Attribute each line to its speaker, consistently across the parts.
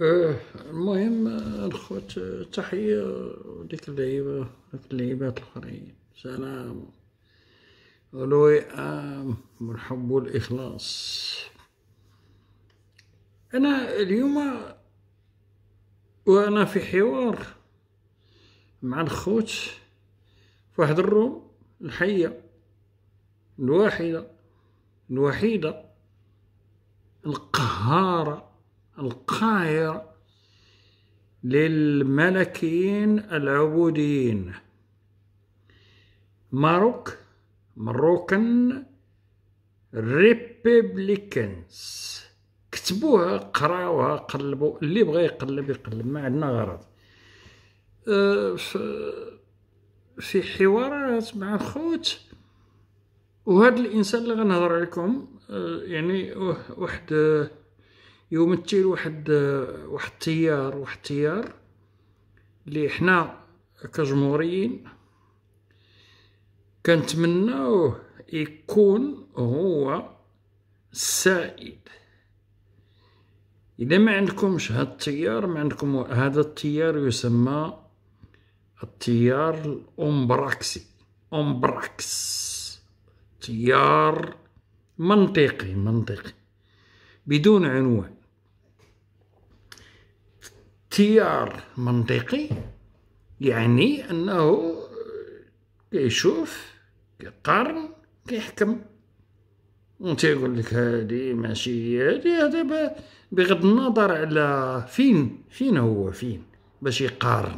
Speaker 1: إيه، المهم الخوت تحية ديك اللعيبة ديك اللعيبات الآخرين سلام ولوي أم والحب والإخلاص أنا اليوم وأنا في حوار مع الخوت في واحد الروم الحية الواحدة الوحيدة القهارة القاهر للملكيين العبوديين ماروك مروكن ريببليكنز كتبوها قراوها قلبوا اللي بغى يقلب يقلب ما عندنا غرض أه، في حوارات مع خوت وهذا الانسان اللي غنهضر عليكم أه، يعني أه، واحد يمثل واحد واحد التيار واحد التيار اللي حنا كجمهوريين كنتمناوه يكون هو السائد اذا ما عندكمش هذا التيار ما عندكم هذا التيار يسمى التيار الامبراكسي امبراكس تيار منطقي منطقي بدون عنوان اختيار منطقي يعني انه كيشوف كيقارن كيحكم و يقول لك هادي ماشي هادي هذا بغض النظر على فين فين هو فين باش يقارن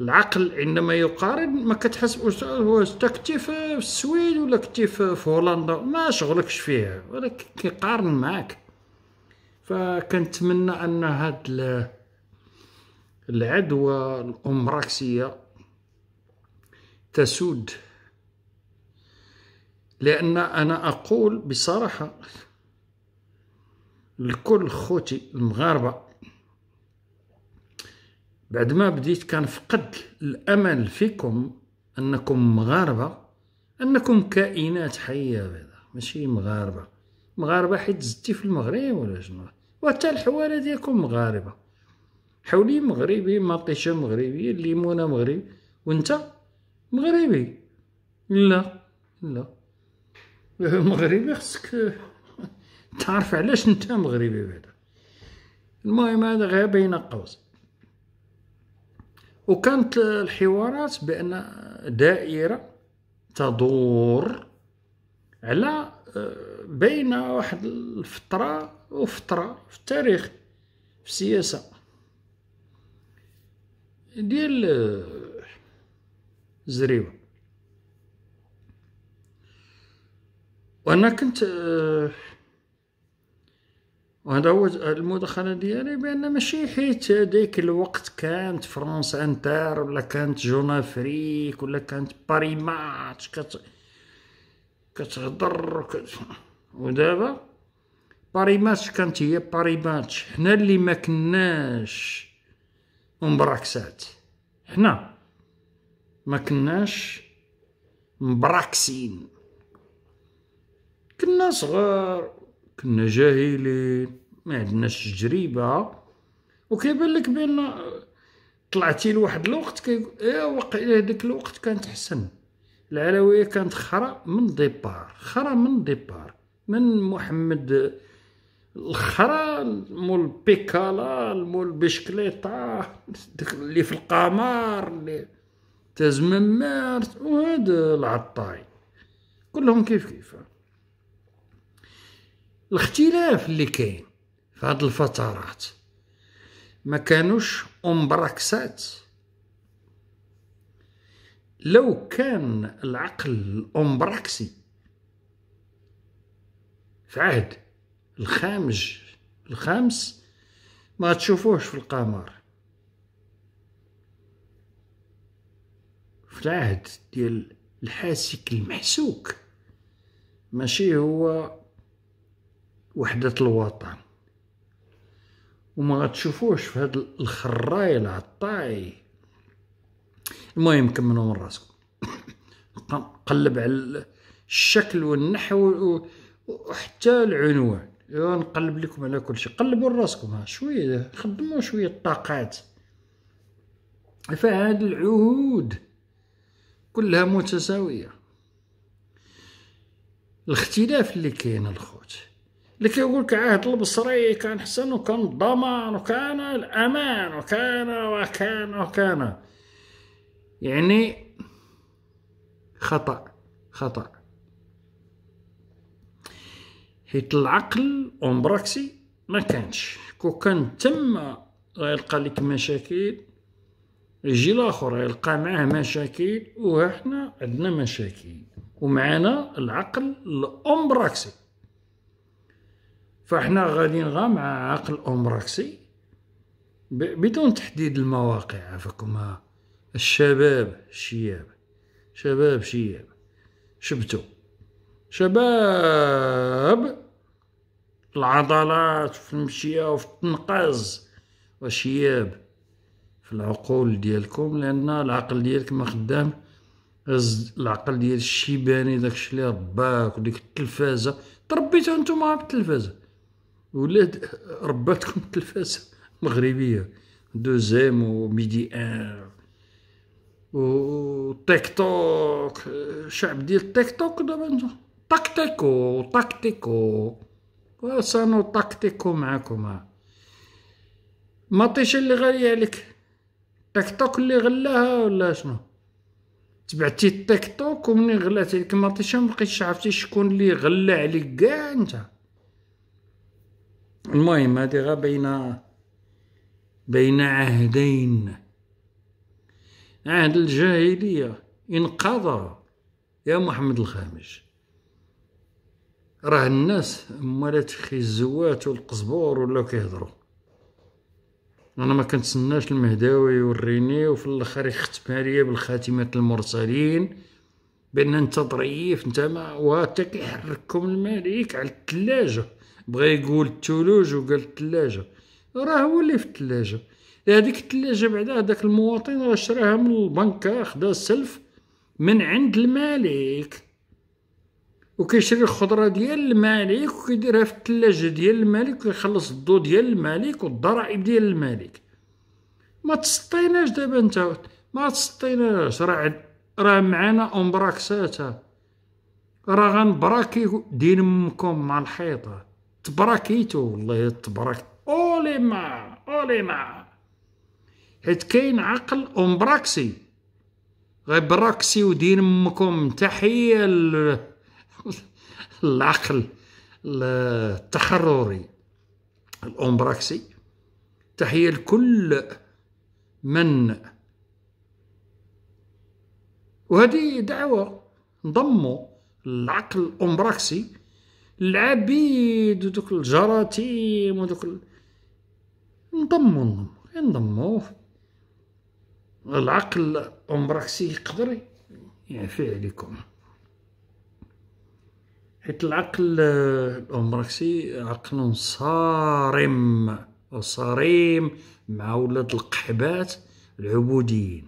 Speaker 1: العقل عندما يقارن ما كتحس هو انت كنتي في السويد ولا كنتي في هولندا ما شغلكش فيها ولكن كيقارن معاك فكنتمنى ان هاد العدوى الامراكسيه تسود لان انا اقول بصراحه لكل خوتي المغاربه بعد ما بديت كنفقد الامل فيكم انكم مغاربه انكم كائنات حيه بعدا ماشي مغاربه مغاربه حيت زدتي في المغرب ولا شنو وحتى الحواله ديالكم مغاربه حولي مغربي مطيشه مغربي الليمونه مغربي وانت مغربي لا لا مغربي خصك تعرف علاش انت مغربي بعدا المهم هذا غير بين قوس وكانت الحوارات بان دائره تدور على آه، بين واحد الفترة وفترة في التاريخ في السياسة ديال الزريبة آه، وانا كنت آه، وهذا هو المداخلة ديالي بأن ماشي حيت ديك الوقت كانت فرنسا انتر ولا كانت جونا فريك ولا كانت باري ماتش كت... كتهضر ودابا باري ماتش كانت هي باري ماتش حنا اللي ما كناش مبراكسات حنا ما كناش مبراكسين كنا صغار كنا جاهلين ما عندناش تجربه وكيبان لك بان طلعتي لواحد الوقت كي ايوا وقيله هذاك الوقت كانت حسن العلويه كانت خرا من ديبار خرا من ديبار من محمد الخرا مول بيكالا مول بشكليطا اللي في القمر اللي تاز ممارس وهاد العطاي كلهم كيف كيف الاختلاف اللي كاين في هاد الفترات ما كانوش امبراكسات لو كان العقل الأمبراكسي في عهد الخامج الخامس ما تشوفوهش في القمر في العهد ديال الحاسك المحسوك ماشي هو وحدة الوطن وما تشوفوش في هاد الخراي العطاي المهم كملوا من راسكم قلب على الشكل والنحو وحتى العنوان نقلب لكم على كل شيء قلبوا راسكم ها شويه خدموا شويه الطاقات فهاد العهود كلها متساويه الاختلاف اللي كاين الخوت اللي كيقول لك عهد آه، البصري كان حسن وكان الضمان وكان الامان وكان وكان وكان, وكان يعني خطأ خطأ حيت العقل اون براكسي ما كانش كو كان تما غيلقى لك مشاكل يجي الاخر غيلقى معاه مشاكل وحنا عندنا مشاكل ومعنا العقل الامبراكسي فاحنا غاديين غا مع عقل اومبراكسي بدون تحديد المواقع عفاكم الشباب شياب شباب شياب شبتو شباب العضلات في المشية وفي التنقاز وشياب في العقول ديالكم لأن العقل ديالك ما خدام العقل ديال الشيباني داكشي اللي رباك وديك التلفازة تربيتو نتوما بالتلفازة ولاد رباتكم التلفازة مغربية دوزيم وميدي ان تيك توك شعب ديال التيك توك دابا تاكتيكو تاكتيكو وسانو تاكتيكو معاكم مطيش اللي غالية عليك تيك توك اللي غلاها ولا شنو تبعتي التيك توك ومني غلات عليك مطيشة مبقيتش عرفتي شكون اللي غلا عليك كاع انت المهم هادي غا بين بين عهدين عهد الجاهلية انقضى يا محمد الخامس راه الناس مالات خي الزوات والقزبور ولاو كيهضروا انا ما كنتسناش المهداوي يوريني وفي الاخر يختم عليا بالخاتمه المرسلين بان انت ضريف انت ما وانت يحرككم الملك على الثلاجه بغا يقول الثلوج وقال الثلاجه راه هو اللي في الثلاجه هذيك الثلاجه بعدا هذاك المواطن راه شراها من البنكه خدا السلف من عند المالك وكيشري الخضره ديال المالك وكيديرها في الثلاجه ديال المالك ويخلص الضو ديال المالك والضرائب ديال المالك ما تسطيناش دابا انت ما تسطيناش راه راه معانا امبراكساتا راه غنبراكي دين امكم مع الحيطه تبراكيتو والله تبراك اوليما اوليما حيت كاين عقل ومبراكسي غيبراكسي ودين امكم تحيه العقل التحرري الامبراكسي تحيه لكل من وهذه دعوه نضموا العقل الامبراكسي العبيد ودوك الجراثيم ودوك ال... نضموا نضموا العقل عمرك سي يقدر يعفي عليكم حيت العقل عمرك سي عقل صارم وصريم مع ولاد القحبات العبوديين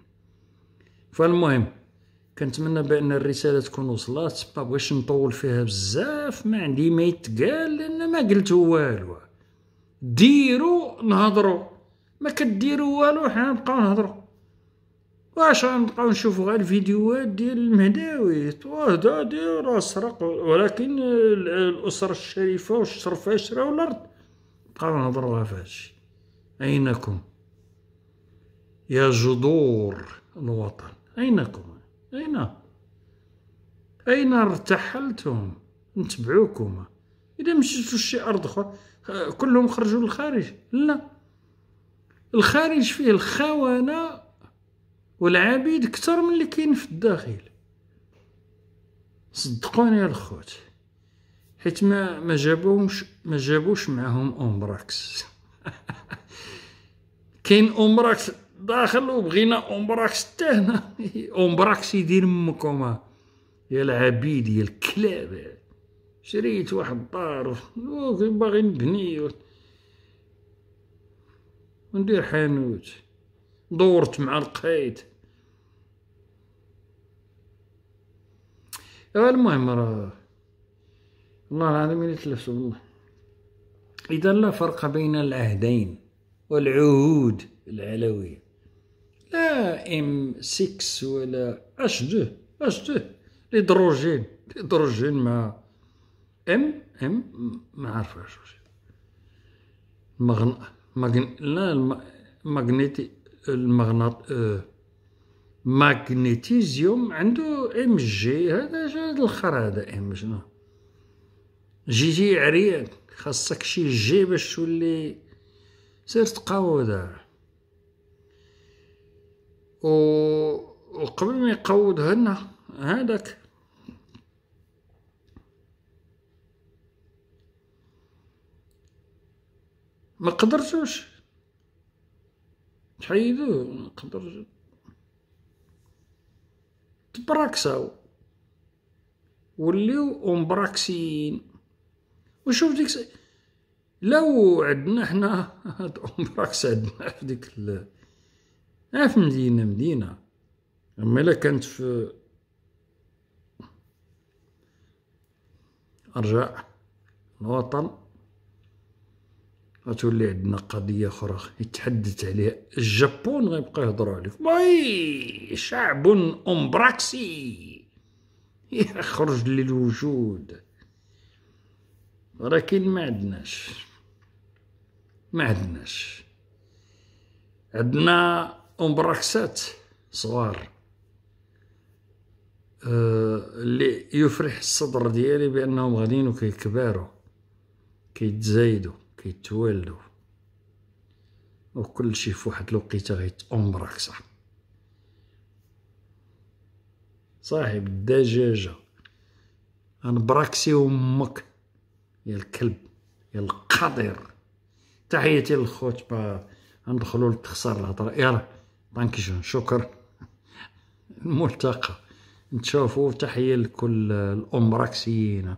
Speaker 1: فالمهم كنتمنى بان الرساله تكون وصلت ما بغيتش نطول فيها بزاف ما عندي ما يتقال لان ما قلت والو ديروا نهضروا ما كديروا والو حنا نبقاو نهضروا واش غنبقاو نشوفو غير الفيديوهات ديال المهداوي وهدا ديال راه سرق ولكن الاسره الشريفه والشرفه شراو الارض بقاو نهضروها في هادشي اينكم يا جذور الوطن اينكم اين اين ارتحلتم نتبعوكم اذا مشيتو شي ارض اخرى كلهم خرجوا للخارج لا الخارج فيه الخونه والعبيد كثر من اللي كاين في الداخل صدقوني يا الخوت حيت ما ما جابوش ما جابوش معاهم امبراكس كاين امبراكس داخل وبغينا امبراكس حتى هنا امبراكس يدير امكم يا العبيد يا الكلاب شريت واحد الدار باغي نبني وندير حانوت دورت مع القايد إيه، المهم راه والله العظيم يتلفس والله إذا لا فرق بين العهدين والعهود العلوية لا ام 6 ولا اش دو هيدروجين هيدروجين مع ام ام ما عارف واش المغن مغن لا المغنيتي المغناط اه ماغنيتيزيوم عنده ام جي هذا هذا هذا ام إيه، شنو جي جي عريان خاصك شي جي باش تولي سير تقاودا و وقبل ما يقود هنا هذاك ما قدرتوش تحيدوه ما قدرتوش تبراكساو وليو امبراكسيين وشوف ديك لو عندنا حنا هاد امبراكس عندنا في ديك ال... في مدينة مدينة اما الا كانت في ارجع الوطن غتولي عندنا قضيه اخرى يتحدث عليها الجابون غيبقى يهضروا عليك باي شعب امبراكسي يخرج للوجود ولكن ما عندناش ما عندناش عندنا امبراكسات صغار آه، اللي يفرح الصدر ديالي بانهم غاديين وكيكبروا كيتزايدوا كيتوالدو وكلشي في واحد الوقيته غيتأمرك صح صاحب الدجاجه براكسي امك يا الكلب يا القدير تحياتي للخوت با ندخلوا لتخسر الهضره يلا إيه دانكيشون شكرا الملتقى نتشافو تحيه لكل الامراكسيين